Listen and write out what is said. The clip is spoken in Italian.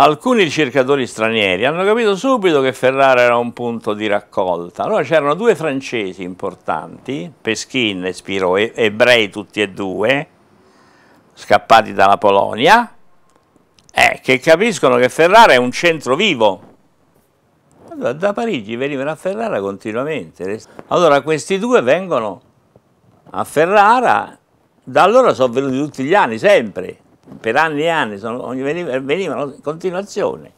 alcuni ricercatori stranieri hanno capito subito che Ferrara era un punto di raccolta. Allora c'erano due francesi importanti, Peschin e Spiro, ebrei tutti e due, scappati dalla Polonia, eh, che capiscono che Ferrara è un centro vivo. Allora, da Parigi venivano a Ferrara continuamente. Allora questi due vengono a Ferrara, da allora sono venuti tutti gli anni, sempre, per anni e anni sono, venivano in continuazione.